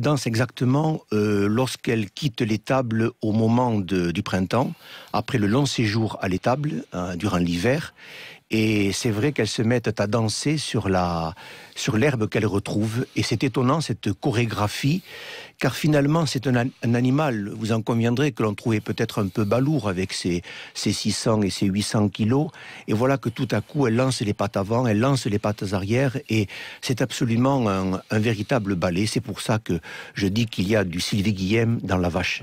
danse exactement euh, lorsqu'elle quitte l'étable au moment du printemps, après le long séjour à l'étable, hein, durant l'hiver. Et c'est vrai qu'elles se mettent à danser sur la sur l'herbe qu'elles retrouvent. Et c'est étonnant cette chorégraphie, car finalement c'est un, animal, vous en conviendrez, que l'on trouvait peut-être un peu balourd avec ses, ses 600 et ses 800 kilos. Et voilà que tout à coup elle lance les pattes avant, elle lance les pattes arrière, et c'est absolument un, véritable ballet. C'est pour ça que je dis qu'il y a du Sylvie Guillem dans la vache.